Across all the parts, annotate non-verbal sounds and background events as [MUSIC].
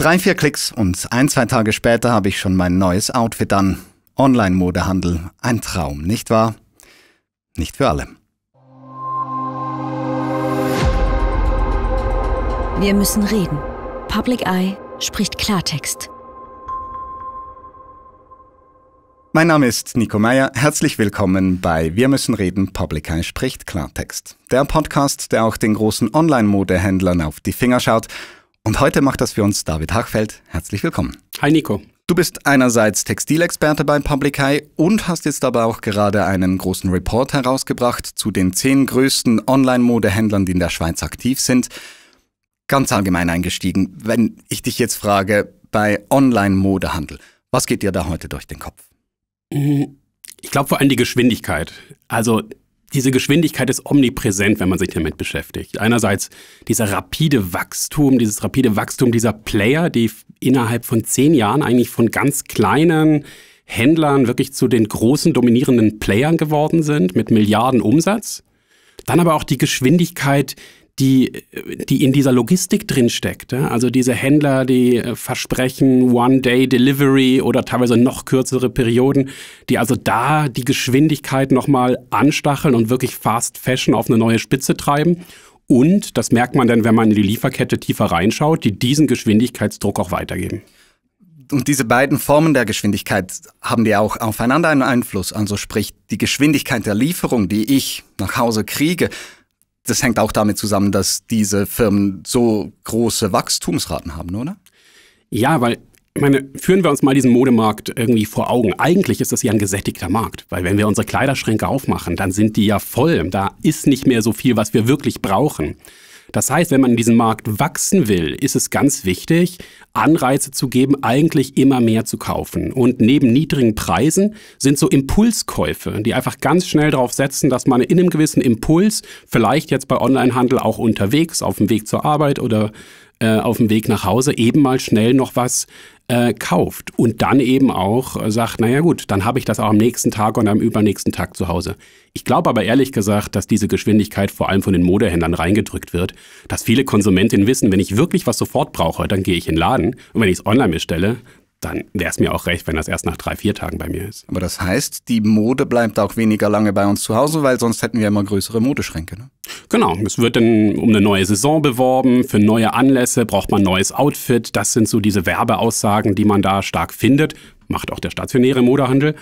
Drei, vier Klicks und ein, zwei Tage später habe ich schon mein neues Outfit an. Online-Modehandel, ein Traum, nicht wahr? Nicht für alle. Wir müssen reden. Public Eye spricht Klartext. Mein Name ist Nico Meyer. Herzlich willkommen bei Wir müssen reden. Public Eye spricht Klartext. Der Podcast, der auch den großen Online-Modehändlern auf die Finger schaut und heute macht das für uns David Hachfeld. Herzlich willkommen. Hi Nico. Du bist einerseits Textilexperte bei Public Eye und hast jetzt aber auch gerade einen großen Report herausgebracht zu den zehn größten Online-Modehändlern, die in der Schweiz aktiv sind. Ganz allgemein eingestiegen, wenn ich dich jetzt frage, bei Online-Modehandel, was geht dir da heute durch den Kopf? Ich glaube vor allem die Geschwindigkeit. Also diese Geschwindigkeit ist omnipräsent, wenn man sich damit beschäftigt. Einerseits dieser rapide Wachstum, dieses rapide Wachstum dieser Player, die innerhalb von zehn Jahren eigentlich von ganz kleinen Händlern wirklich zu den großen dominierenden Playern geworden sind mit Milliarden Umsatz. Dann aber auch die Geschwindigkeit, die, die in dieser Logistik drinsteckt. Also diese Händler, die äh, versprechen One-Day-Delivery oder teilweise noch kürzere Perioden, die also da die Geschwindigkeit nochmal anstacheln und wirklich Fast Fashion auf eine neue Spitze treiben. Und das merkt man dann, wenn man in die Lieferkette tiefer reinschaut, die diesen Geschwindigkeitsdruck auch weitergeben. Und diese beiden Formen der Geschwindigkeit haben ja auch aufeinander einen Einfluss. Also sprich, die Geschwindigkeit der Lieferung, die ich nach Hause kriege, das hängt auch damit zusammen, dass diese Firmen so große Wachstumsraten haben, oder? Ja, weil ich meine, führen wir uns mal diesen Modemarkt irgendwie vor Augen. Eigentlich ist das ja ein gesättigter Markt, weil wenn wir unsere Kleiderschränke aufmachen, dann sind die ja voll. Da ist nicht mehr so viel, was wir wirklich brauchen. Das heißt, wenn man in diesem Markt wachsen will, ist es ganz wichtig, Anreize zu geben, eigentlich immer mehr zu kaufen. Und neben niedrigen Preisen sind so Impulskäufe, die einfach ganz schnell darauf setzen, dass man in einem gewissen Impuls, vielleicht jetzt bei Onlinehandel auch unterwegs, auf dem Weg zur Arbeit oder äh, auf dem Weg nach Hause eben mal schnell noch was äh, kauft und dann eben auch äh, sagt, naja gut, dann habe ich das auch am nächsten Tag und am übernächsten Tag zu Hause. Ich glaube aber ehrlich gesagt, dass diese Geschwindigkeit vor allem von den Modehändlern reingedrückt wird, dass viele Konsumentinnen wissen, wenn ich wirklich was sofort brauche, dann gehe ich in den Laden und wenn ich es online bestelle, dann wäre es mir auch recht, wenn das erst nach drei, vier Tagen bei mir ist. Aber das heißt, die Mode bleibt auch weniger lange bei uns zu Hause, weil sonst hätten wir immer größere Modeschränke. Ne? Genau, es wird dann um eine neue Saison beworben, für neue Anlässe braucht man neues Outfit. Das sind so diese Werbeaussagen, die man da stark findet. Macht auch der stationäre Modehandel.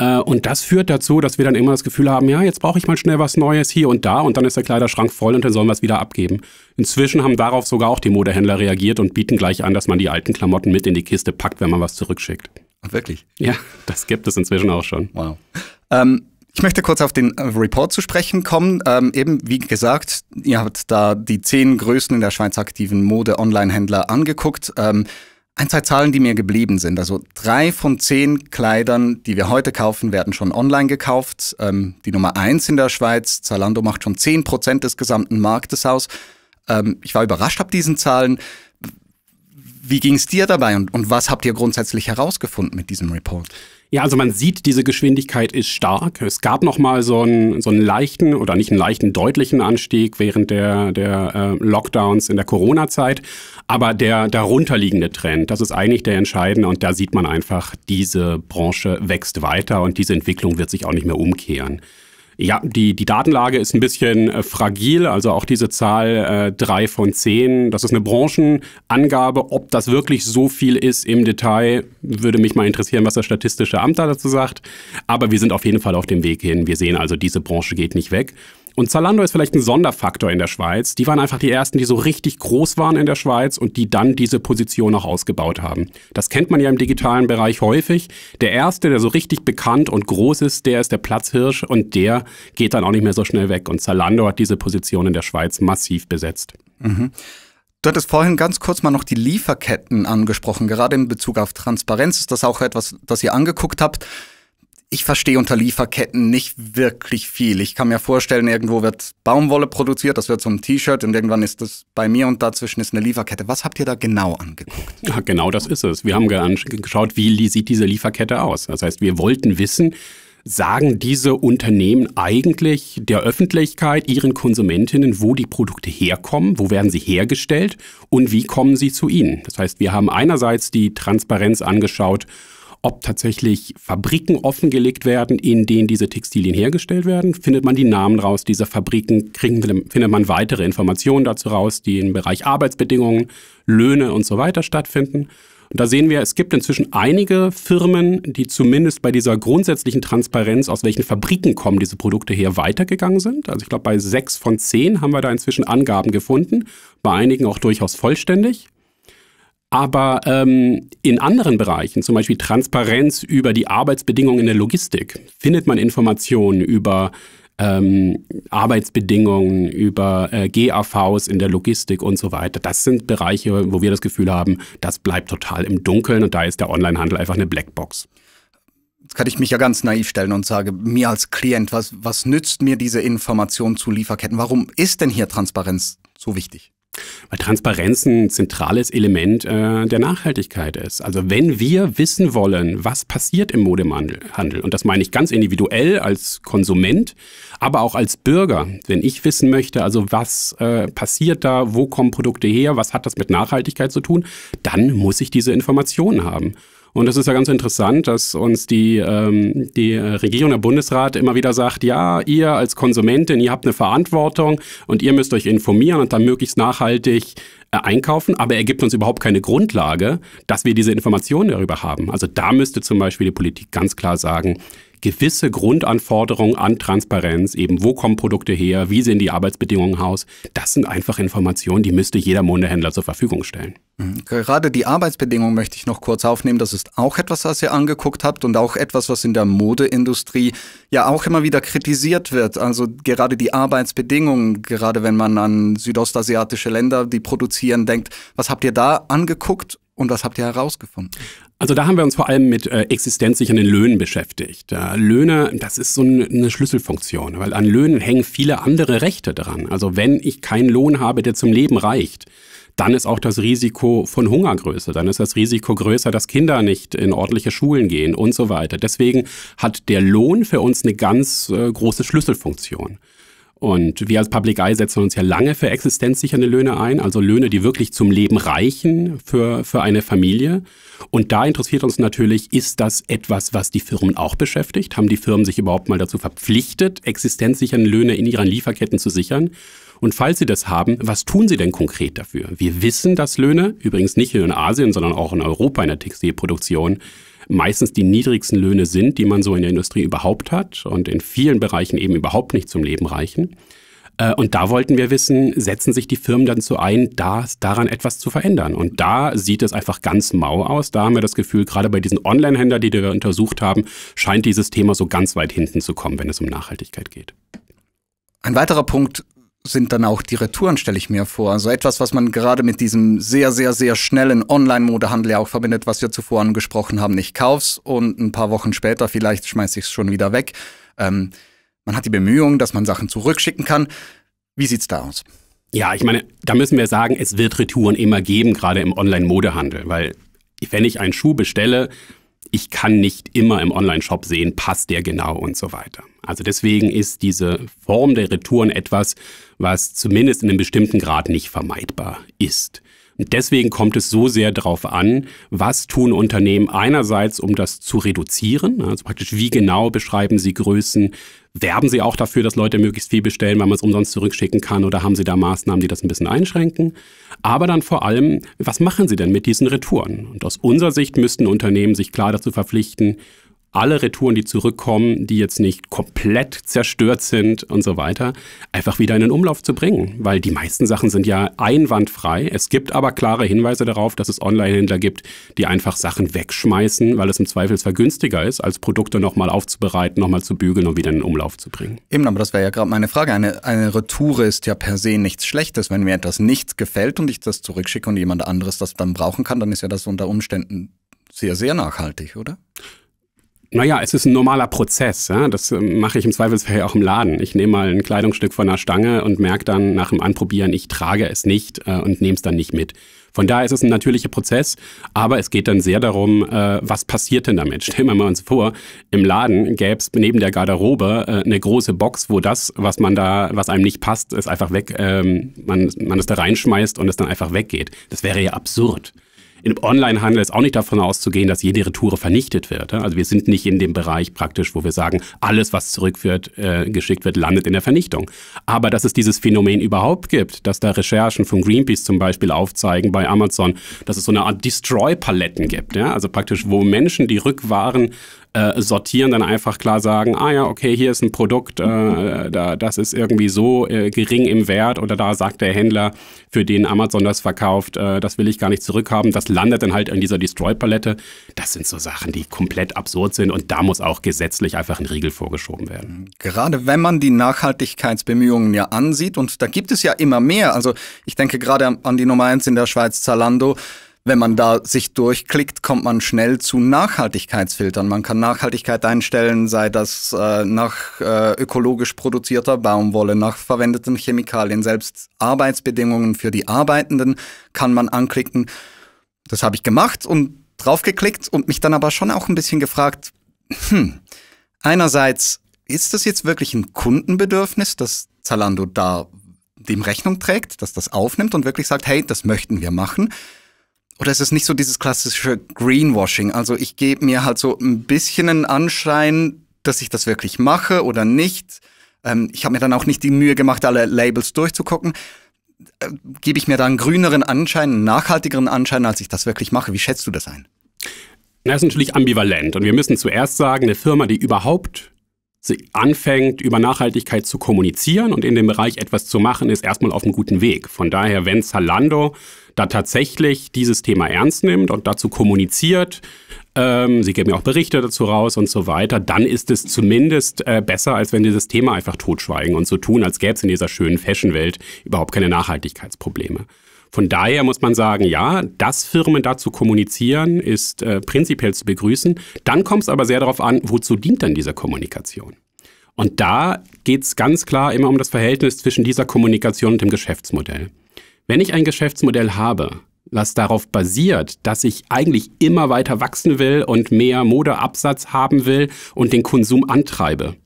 Äh, und das führt dazu, dass wir dann immer das Gefühl haben, ja, jetzt brauche ich mal schnell was Neues hier und da und dann ist der Kleiderschrank voll und dann sollen wir es wieder abgeben. Inzwischen haben darauf sogar auch die Modehändler reagiert und bieten gleich an, dass man die alten Klamotten mit in die Kiste packt, wenn man was zurückschickt. Ach, wirklich? Ja, das gibt es inzwischen auch schon. Wow. Ähm ich möchte kurz auf den äh, Report zu sprechen kommen. Ähm, eben, wie gesagt, ihr habt da die zehn größten in der Schweiz aktiven Mode-Online-Händler angeguckt. Ähm, ein, zwei Zahlen, die mir geblieben sind. Also drei von zehn Kleidern, die wir heute kaufen, werden schon online gekauft. Ähm, die Nummer eins in der Schweiz, Zalando macht schon zehn Prozent des gesamten Marktes aus. Ähm, ich war überrascht ab diesen Zahlen. Wie ging es dir dabei und, und was habt ihr grundsätzlich herausgefunden mit diesem Report? Ja, also man sieht, diese Geschwindigkeit ist stark. Es gab nochmal so einen, so einen leichten oder nicht einen leichten, deutlichen Anstieg während der, der äh, Lockdowns in der Corona-Zeit. Aber der darunterliegende Trend, das ist eigentlich der entscheidende und da sieht man einfach, diese Branche wächst weiter und diese Entwicklung wird sich auch nicht mehr umkehren. Ja, die, die Datenlage ist ein bisschen äh, fragil. Also auch diese Zahl äh, drei äh, von zehn. das ist eine Branchenangabe. Ob das wirklich so viel ist im Detail, würde mich mal interessieren, was das Statistische Amt da dazu sagt. Aber wir sind auf jeden Fall auf dem Weg hin. Wir sehen also, diese Branche geht nicht weg. Und Zalando ist vielleicht ein Sonderfaktor in der Schweiz. Die waren einfach die ersten, die so richtig groß waren in der Schweiz und die dann diese Position auch ausgebaut haben. Das kennt man ja im digitalen Bereich häufig. Der erste, der so richtig bekannt und groß ist, der ist der Platzhirsch und der geht dann auch nicht mehr so schnell weg. Und Zalando hat diese Position in der Schweiz massiv besetzt. Mhm. Du hattest vorhin ganz kurz mal noch die Lieferketten angesprochen. Gerade in Bezug auf Transparenz ist das auch etwas, das ihr angeguckt habt ich verstehe unter Lieferketten nicht wirklich viel. Ich kann mir vorstellen, irgendwo wird Baumwolle produziert, das wird zum T-Shirt und irgendwann ist das bei mir und dazwischen ist eine Lieferkette. Was habt ihr da genau angeguckt? Ja, genau das ist es. Wir haben geschaut, wie sieht diese Lieferkette aus. Das heißt, wir wollten wissen, sagen diese Unternehmen eigentlich der Öffentlichkeit, ihren Konsumentinnen, wo die Produkte herkommen, wo werden sie hergestellt und wie kommen sie zu ihnen. Das heißt, wir haben einerseits die Transparenz angeschaut, ob tatsächlich Fabriken offengelegt werden, in denen diese Textilien hergestellt werden. Findet man die Namen raus dieser Fabriken, kriegen, findet man weitere Informationen dazu raus, die im Bereich Arbeitsbedingungen, Löhne und so weiter stattfinden. Und da sehen wir, es gibt inzwischen einige Firmen, die zumindest bei dieser grundsätzlichen Transparenz, aus welchen Fabriken kommen diese Produkte her, weitergegangen sind. Also ich glaube, bei sechs von zehn haben wir da inzwischen Angaben gefunden, bei einigen auch durchaus vollständig. Aber ähm, in anderen Bereichen, zum Beispiel Transparenz über die Arbeitsbedingungen in der Logistik, findet man Informationen über ähm, Arbeitsbedingungen, über äh, GAVs in der Logistik und so weiter. Das sind Bereiche, wo wir das Gefühl haben, das bleibt total im Dunkeln und da ist der Onlinehandel einfach eine Blackbox. Jetzt kann ich mich ja ganz naiv stellen und sage, mir als Klient, was, was nützt mir diese Information zu Lieferketten? Warum ist denn hier Transparenz so wichtig? Weil Transparenz ein zentrales Element äh, der Nachhaltigkeit ist. Also wenn wir wissen wollen, was passiert im Modemandel, und das meine ich ganz individuell als Konsument, aber auch als Bürger, wenn ich wissen möchte, also was äh, passiert da, wo kommen Produkte her, was hat das mit Nachhaltigkeit zu tun, dann muss ich diese Informationen haben. Und es ist ja ganz interessant, dass uns die, ähm, die äh, Regierung, der Bundesrat immer wieder sagt, ja, ihr als Konsumentin, ihr habt eine Verantwortung und ihr müsst euch informieren und dann möglichst nachhaltig äh, einkaufen, aber er gibt uns überhaupt keine Grundlage, dass wir diese Informationen darüber haben. Also da müsste zum Beispiel die Politik ganz klar sagen, gewisse Grundanforderungen an Transparenz, eben wo kommen Produkte her, wie sehen die Arbeitsbedingungen aus, das sind einfach Informationen, die müsste jeder Mondehändler zur Verfügung stellen. Mhm. Gerade die Arbeitsbedingungen möchte ich noch kurz aufnehmen. Das ist auch etwas, was ihr angeguckt habt und auch etwas, was in der Modeindustrie ja auch immer wieder kritisiert wird. Also gerade die Arbeitsbedingungen, gerade wenn man an südostasiatische Länder, die produzieren, denkt, was habt ihr da angeguckt und was habt ihr herausgefunden? Also da haben wir uns vor allem mit äh, existenzsichernden Löhnen beschäftigt. Äh, Löhne, das ist so ein, eine Schlüsselfunktion, weil an Löhnen hängen viele andere Rechte dran. Also wenn ich keinen Lohn habe, der zum Leben reicht, dann ist auch das Risiko von Hunger größer, dann ist das Risiko größer, dass Kinder nicht in ordentliche Schulen gehen und so weiter. Deswegen hat der Lohn für uns eine ganz äh, große Schlüsselfunktion. Und wir als Public Eye setzen uns ja lange für existenzsichernde Löhne ein, also Löhne, die wirklich zum Leben reichen für, für eine Familie. Und da interessiert uns natürlich, ist das etwas, was die Firmen auch beschäftigt? Haben die Firmen sich überhaupt mal dazu verpflichtet, existenzsichernde Löhne in ihren Lieferketten zu sichern? Und falls sie das haben, was tun sie denn konkret dafür? Wir wissen, dass Löhne, übrigens nicht nur in Asien, sondern auch in Europa in der Textilproduktion, meistens die niedrigsten Löhne sind, die man so in der Industrie überhaupt hat und in vielen Bereichen eben überhaupt nicht zum Leben reichen. Äh, und da wollten wir wissen, setzen sich die Firmen dann so ein, da, daran etwas zu verändern? Und da sieht es einfach ganz mau aus. Da haben wir das Gefühl, gerade bei diesen Online-Händlern, die wir untersucht haben, scheint dieses Thema so ganz weit hinten zu kommen, wenn es um Nachhaltigkeit geht. Ein weiterer Punkt sind dann auch die Retouren, stelle ich mir vor. Also etwas, was man gerade mit diesem sehr, sehr, sehr schnellen Online-Modehandel ja auch verbindet, was wir zuvor angesprochen haben. Ich kauf's und ein paar Wochen später vielleicht schmeiße ich es schon wieder weg. Ähm, man hat die Bemühungen, dass man Sachen zurückschicken kann. Wie sieht's da aus? Ja, ich meine, da müssen wir sagen, es wird Retouren immer geben, gerade im Online-Modehandel, weil wenn ich einen Schuh bestelle, ich kann nicht immer im Online-Shop sehen, passt der genau und so weiter. Also deswegen ist diese Form der Retouren etwas, was zumindest in einem bestimmten Grad nicht vermeidbar ist. Deswegen kommt es so sehr darauf an, was tun Unternehmen einerseits, um das zu reduzieren, ne? also praktisch wie genau beschreiben sie Größen, werben sie auch dafür, dass Leute möglichst viel bestellen, weil man es umsonst zurückschicken kann oder haben sie da Maßnahmen, die das ein bisschen einschränken. Aber dann vor allem, was machen sie denn mit diesen Retouren? Und aus unserer Sicht müssten Unternehmen sich klar dazu verpflichten, alle Retouren, die zurückkommen, die jetzt nicht komplett zerstört sind und so weiter, einfach wieder in den Umlauf zu bringen. Weil die meisten Sachen sind ja einwandfrei. Es gibt aber klare Hinweise darauf, dass es Online-Händler gibt, die einfach Sachen wegschmeißen, weil es im Zweifelsfall günstiger ist, als Produkte nochmal aufzubereiten, nochmal zu bügeln und wieder in den Umlauf zu bringen. Eben, aber das wäre ja gerade meine Frage. Eine, eine Retoure ist ja per se nichts Schlechtes. Wenn mir etwas nicht gefällt und ich das zurückschicke und jemand anderes das dann brauchen kann, dann ist ja das unter Umständen sehr, sehr nachhaltig, oder? Naja, es ist ein normaler Prozess. Ja? Das äh, mache ich im Zweifelsfall auch im Laden. Ich nehme mal ein Kleidungsstück von einer Stange und merke dann nach dem Anprobieren, ich trage es nicht äh, und nehme es dann nicht mit. Von daher ist es ein natürlicher Prozess, aber es geht dann sehr darum, äh, was passiert denn damit? Stellen wir mal uns vor, im Laden gäbe es neben der Garderobe äh, eine große Box, wo das, was man da, was einem nicht passt, ist einfach weg, ähm, man, man es da reinschmeißt und es dann einfach weggeht. Das wäre ja absurd. Im Onlinehandel ist auch nicht davon auszugehen, dass jede Retoure vernichtet wird. Also wir sind nicht in dem Bereich praktisch, wo wir sagen, alles, was zurück wird, äh, geschickt wird, landet in der Vernichtung. Aber dass es dieses Phänomen überhaupt gibt, dass da Recherchen von Greenpeace zum Beispiel aufzeigen bei Amazon, dass es so eine Art Destroy-Paletten gibt. Ja? Also praktisch, wo Menschen die Rückwaren äh, sortieren, dann einfach klar sagen, ah ja, okay, hier ist ein Produkt, äh, da, das ist irgendwie so äh, gering im Wert oder da sagt der Händler, für den Amazon das verkauft, äh, das will ich gar nicht zurückhaben. Das landet dann halt in dieser Destroy-Palette. Das sind so Sachen, die komplett absurd sind und da muss auch gesetzlich einfach ein Riegel vorgeschoben werden. Gerade wenn man die Nachhaltigkeitsbemühungen ja ansieht und da gibt es ja immer mehr. Also ich denke gerade an die Nummer eins in der Schweiz, Zalando. Wenn man da sich durchklickt, kommt man schnell zu Nachhaltigkeitsfiltern. Man kann Nachhaltigkeit einstellen, sei das äh, nach äh, ökologisch produzierter Baumwolle, nach verwendeten Chemikalien, selbst Arbeitsbedingungen für die Arbeitenden kann man anklicken. Das habe ich gemacht und draufgeklickt und mich dann aber schon auch ein bisschen gefragt, hm, einerseits, ist das jetzt wirklich ein Kundenbedürfnis, dass Zalando da dem Rechnung trägt, dass das aufnimmt und wirklich sagt, hey, das möchten wir machen? Oder ist es nicht so dieses klassische Greenwashing? Also ich gebe mir halt so ein bisschen einen Anschein, dass ich das wirklich mache oder nicht. Ähm, ich habe mir dann auch nicht die Mühe gemacht, alle Labels durchzugucken. Äh, gebe ich mir da einen grüneren Anschein, einen nachhaltigeren Anschein, als ich das wirklich mache? Wie schätzt du das ein? Das ist natürlich ambivalent. Und wir müssen zuerst sagen, eine Firma, die überhaupt sie anfängt, über Nachhaltigkeit zu kommunizieren und in dem Bereich etwas zu machen, ist erstmal auf einem guten Weg. Von daher, wenn Zalando da tatsächlich dieses Thema ernst nimmt und dazu kommuniziert, ähm, sie geben ja auch Berichte dazu raus und so weiter, dann ist es zumindest äh, besser, als wenn sie das Thema einfach totschweigen und so tun, als gäbe es in dieser schönen Fashion-Welt überhaupt keine Nachhaltigkeitsprobleme. Von daher muss man sagen, ja, dass Firmen dazu kommunizieren, ist äh, prinzipiell zu begrüßen. Dann kommt es aber sehr darauf an, wozu dient dann diese Kommunikation? Und da geht es ganz klar immer um das Verhältnis zwischen dieser Kommunikation und dem Geschäftsmodell. Wenn ich ein Geschäftsmodell habe, was darauf basiert, dass ich eigentlich immer weiter wachsen will und mehr Modeabsatz haben will und den Konsum antreibe,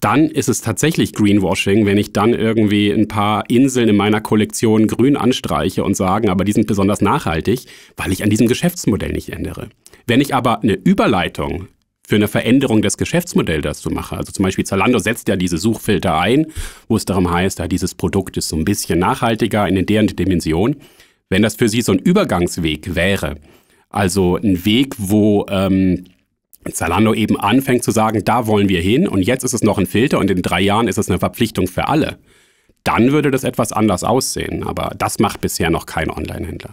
dann ist es tatsächlich Greenwashing, wenn ich dann irgendwie ein paar Inseln in meiner Kollektion grün anstreiche und sagen, aber die sind besonders nachhaltig, weil ich an diesem Geschäftsmodell nicht ändere. Wenn ich aber eine Überleitung für eine Veränderung des Geschäftsmodells dazu mache, also zum Beispiel Zalando setzt ja diese Suchfilter ein, wo es darum heißt, ja, dieses Produkt ist so ein bisschen nachhaltiger in deren Dimension. Wenn das für sie so ein Übergangsweg wäre, also ein Weg, wo ähm, Zalando eben anfängt zu sagen, da wollen wir hin und jetzt ist es noch ein Filter und in drei Jahren ist es eine Verpflichtung für alle, dann würde das etwas anders aussehen. Aber das macht bisher noch kein Online-Händler.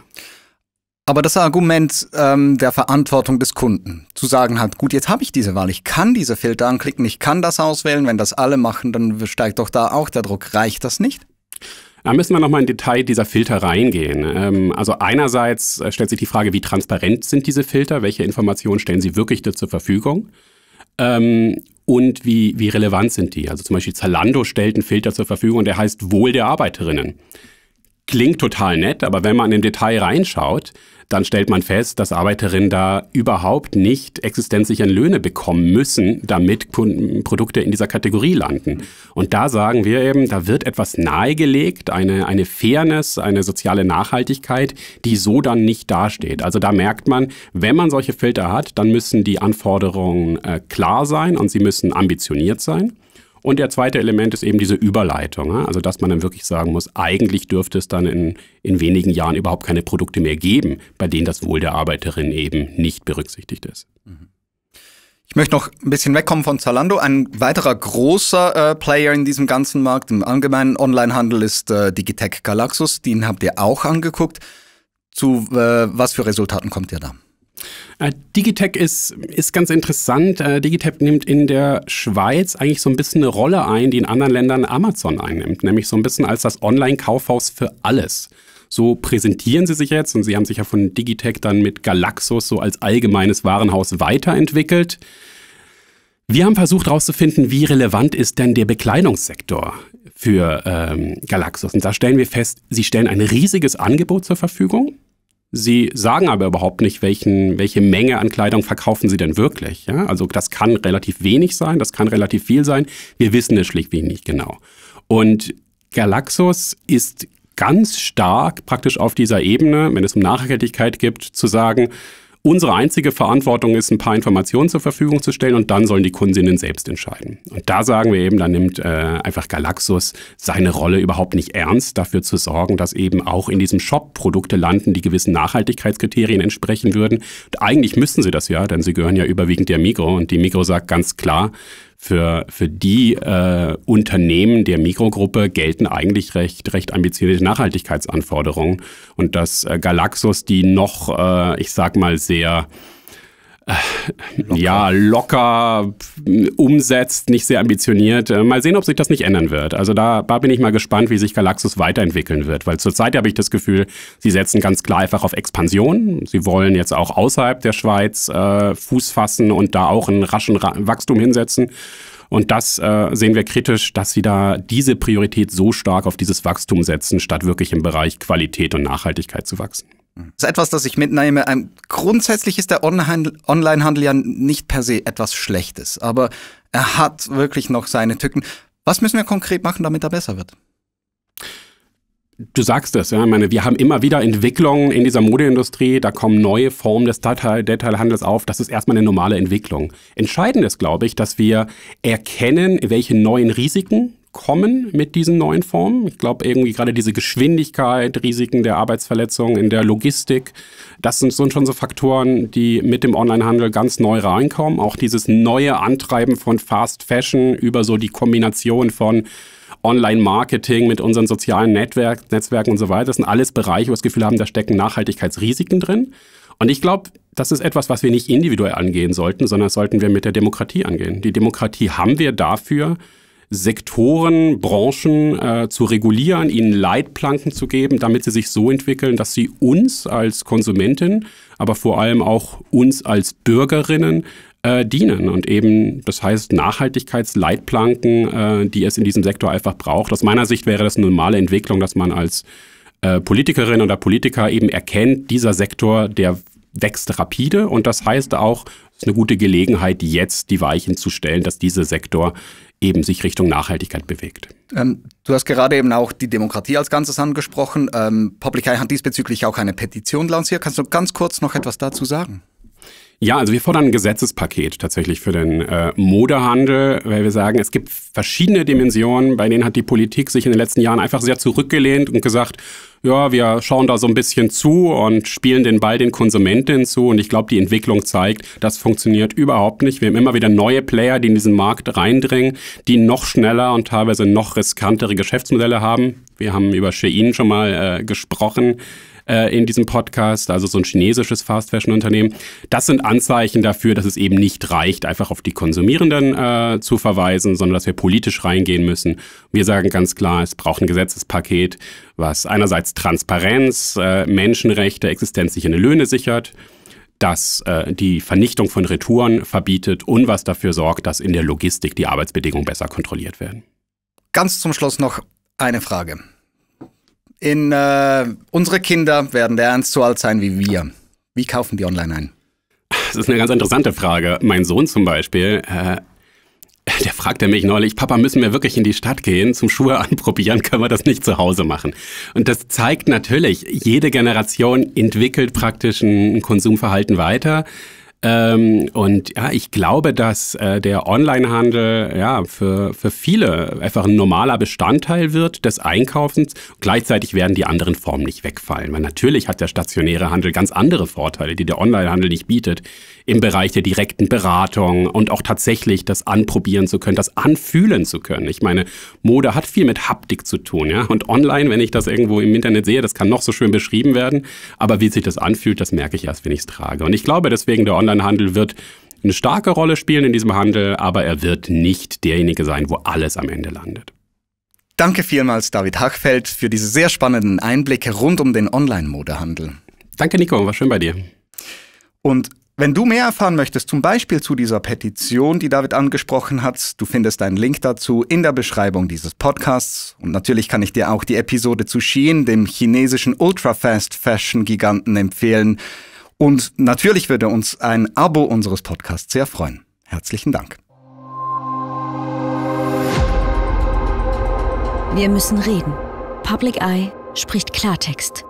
Aber das Argument ähm, der Verantwortung des Kunden, zu sagen hat, gut, jetzt habe ich diese Wahl, ich kann diese Filter anklicken, ich kann das auswählen, wenn das alle machen, dann steigt doch da auch der Druck. Reicht das nicht? Da müssen wir nochmal in Detail dieser Filter reingehen. Ähm, also einerseits äh, stellt sich die Frage, wie transparent sind diese Filter? Welche Informationen stellen sie wirklich zur Verfügung? Ähm, und wie, wie relevant sind die? Also zum Beispiel Zalando stellt einen Filter zur Verfügung, der heißt Wohl der Arbeiterinnen klingt total nett, aber wenn man im Detail reinschaut, dann stellt man fest, dass Arbeiterinnen da überhaupt nicht existenzsichern Löhne bekommen müssen, damit Produkte in dieser Kategorie landen. Und da sagen wir eben, da wird etwas nahegelegt, eine, eine Fairness, eine soziale Nachhaltigkeit, die so dann nicht dasteht. Also da merkt man, wenn man solche Filter hat, dann müssen die Anforderungen äh, klar sein und sie müssen ambitioniert sein. Und der zweite Element ist eben diese Überleitung. Also, dass man dann wirklich sagen muss, eigentlich dürfte es dann in, in wenigen Jahren überhaupt keine Produkte mehr geben, bei denen das Wohl der Arbeiterin eben nicht berücksichtigt ist. Mhm. Ich möchte noch ein bisschen wegkommen von Zalando. Ein weiterer großer äh, Player in diesem ganzen Markt, im allgemeinen Onlinehandel, ist äh, Digitech Galaxus. Den habt ihr auch angeguckt. Zu äh, was für Resultaten kommt ihr da? Äh, Digitech ist, ist ganz interessant. Äh, Digitech nimmt in der Schweiz eigentlich so ein bisschen eine Rolle ein, die in anderen Ländern Amazon einnimmt, nämlich so ein bisschen als das Online-Kaufhaus für alles. So präsentieren sie sich jetzt und sie haben sich ja von Digitech dann mit Galaxus so als allgemeines Warenhaus weiterentwickelt. Wir haben versucht herauszufinden, wie relevant ist denn der Bekleidungssektor für ähm, Galaxus. Und da stellen wir fest, sie stellen ein riesiges Angebot zur Verfügung Sie sagen aber überhaupt nicht, welchen, welche Menge an Kleidung verkaufen Sie denn wirklich. Ja? Also das kann relativ wenig sein, das kann relativ viel sein. Wir wissen es schlichtweg nicht genau. Und Galaxus ist ganz stark praktisch auf dieser Ebene, wenn es um Nachhaltigkeit geht, zu sagen, Unsere einzige Verantwortung ist, ein paar Informationen zur Verfügung zu stellen und dann sollen die Kundinnen selbst entscheiden. Und da sagen wir eben, da nimmt äh, einfach Galaxus seine Rolle überhaupt nicht ernst, dafür zu sorgen, dass eben auch in diesem Shop Produkte landen, die gewissen Nachhaltigkeitskriterien entsprechen würden. Und eigentlich müssten sie das ja, denn sie gehören ja überwiegend der Mikro und die Mikro sagt ganz klar, für, für die äh, Unternehmen der Mikrogruppe gelten eigentlich recht, recht ambitionierte Nachhaltigkeitsanforderungen. Und dass äh, Galaxus die noch, äh, ich sag mal, sehr Locker. Äh, ja, locker umsetzt, nicht sehr ambitioniert. Äh, mal sehen, ob sich das nicht ändern wird. Also da, da bin ich mal gespannt, wie sich Galaxus weiterentwickeln wird, weil zurzeit habe ich das Gefühl, sie setzen ganz klar einfach auf Expansion. Sie wollen jetzt auch außerhalb der Schweiz äh, Fuß fassen und da auch einen raschen Ra Wachstum hinsetzen. Und das äh, sehen wir kritisch, dass sie da diese Priorität so stark auf dieses Wachstum setzen, statt wirklich im Bereich Qualität und Nachhaltigkeit zu wachsen. Mhm. Das ist etwas, das ich mitnehme. Ähm, grundsätzlich ist der Onlinehandel ja nicht per se etwas Schlechtes, aber er hat wirklich noch seine Tücken. Was müssen wir konkret machen, damit er besser wird? Du sagst es, ja. Ich meine, wir haben immer wieder Entwicklungen in dieser Modeindustrie, da kommen neue Formen des Detailhandels auf. Das ist erstmal eine normale Entwicklung. Entscheidend ist, glaube ich, dass wir erkennen, welche neuen Risiken kommen mit diesen neuen Formen. Ich glaube, irgendwie gerade diese Geschwindigkeit, Risiken der Arbeitsverletzung in der Logistik, das sind, schon so Faktoren, die mit dem Onlinehandel ganz neu reinkommen. Auch dieses neue Antreiben von Fast Fashion über so die Kombination von Online-Marketing, mit unseren sozialen Netzwerk, Netzwerken und so weiter. Das sind alles Bereiche, wo wir das Gefühl haben, da stecken Nachhaltigkeitsrisiken drin. Und ich glaube, das ist etwas, was wir nicht individuell angehen sollten, sondern das sollten wir mit der Demokratie angehen. Die Demokratie haben wir dafür, Sektoren, Branchen äh, zu regulieren, ihnen Leitplanken zu geben, damit sie sich so entwickeln, dass sie uns als Konsumenten, aber vor allem auch uns als Bürgerinnen äh, dienen und eben, das heißt Nachhaltigkeitsleitplanken, äh, die es in diesem Sektor einfach braucht. Aus meiner Sicht wäre das eine normale Entwicklung, dass man als äh, Politikerin oder Politiker eben erkennt, dieser Sektor, der wächst rapide und das heißt auch, es ist eine gute Gelegenheit, jetzt die Weichen zu stellen, dass dieser Sektor eben sich Richtung Nachhaltigkeit bewegt. Ähm, du hast gerade eben auch die Demokratie als Ganzes angesprochen. Ähm, Public Eye hat diesbezüglich auch eine Petition lanciert. Kannst du ganz kurz noch etwas dazu sagen? Ja, also wir fordern ein Gesetzespaket tatsächlich für den äh, Modehandel, weil wir sagen, es gibt verschiedene Dimensionen, bei denen hat die Politik sich in den letzten Jahren einfach sehr zurückgelehnt und gesagt, ja, wir schauen da so ein bisschen zu und spielen den Ball den Konsumenten zu. Und ich glaube, die Entwicklung zeigt, das funktioniert überhaupt nicht. Wir haben immer wieder neue Player, die in diesen Markt reindringen, die noch schneller und teilweise noch riskantere Geschäftsmodelle haben. Wir haben über Shein schon mal äh, gesprochen äh, in diesem Podcast, also so ein chinesisches Fast Fashion Unternehmen. Das sind Anzeichen dafür, dass es eben nicht reicht, einfach auf die Konsumierenden äh, zu verweisen, sondern dass wir politisch reingehen müssen. Wir sagen ganz klar, es braucht ein Gesetzespaket, was einerseits Transparenz, äh, Menschenrechte, existenzsichernde Löhne sichert das äh, die Vernichtung von Retouren verbietet und was dafür sorgt, dass in der Logistik die Arbeitsbedingungen besser kontrolliert werden. Ganz zum Schluss noch eine Frage in äh, unsere Kinder werden ernst so alt sein wie wir. Wie kaufen die online ein? Das ist eine ganz interessante Frage. Mein Sohn zum Beispiel, äh, der fragte mich neulich, Papa, müssen wir wirklich in die Stadt gehen zum Schuhe [LAUGHS] anprobieren? Können wir das nicht zu Hause machen? Und das zeigt natürlich, jede Generation entwickelt praktisch ein Konsumverhalten weiter. Ähm, und ja, ich glaube, dass äh, der Onlinehandel ja für, für viele einfach ein normaler Bestandteil wird des Einkaufens. Gleichzeitig werden die anderen Formen nicht wegfallen, weil natürlich hat der stationäre Handel ganz andere Vorteile, die der Onlinehandel nicht bietet, im Bereich der direkten Beratung und auch tatsächlich das anprobieren zu können, das anfühlen zu können. Ich meine, Mode hat viel mit Haptik zu tun, ja. Und online, wenn ich das irgendwo im Internet sehe, das kann noch so schön beschrieben werden, aber wie sich das anfühlt, das merke ich erst, wenn ich es trage. Und ich glaube, deswegen der Online Onlinehandel wird eine starke Rolle spielen in diesem Handel, aber er wird nicht derjenige sein, wo alles am Ende landet. Danke vielmals, David Hachfeld, für diese sehr spannenden Einblicke rund um den Online-Modehandel. Danke, Nico, war schön bei dir. Und wenn du mehr erfahren möchtest, zum Beispiel zu dieser Petition, die David angesprochen hat, du findest einen Link dazu in der Beschreibung dieses Podcasts. Und natürlich kann ich dir auch die Episode zu Shein, dem chinesischen Ultra-Fast-Fashion-Giganten, empfehlen. Und natürlich würde uns ein Abo unseres Podcasts sehr freuen. Herzlichen Dank. Wir müssen reden. Public Eye spricht Klartext.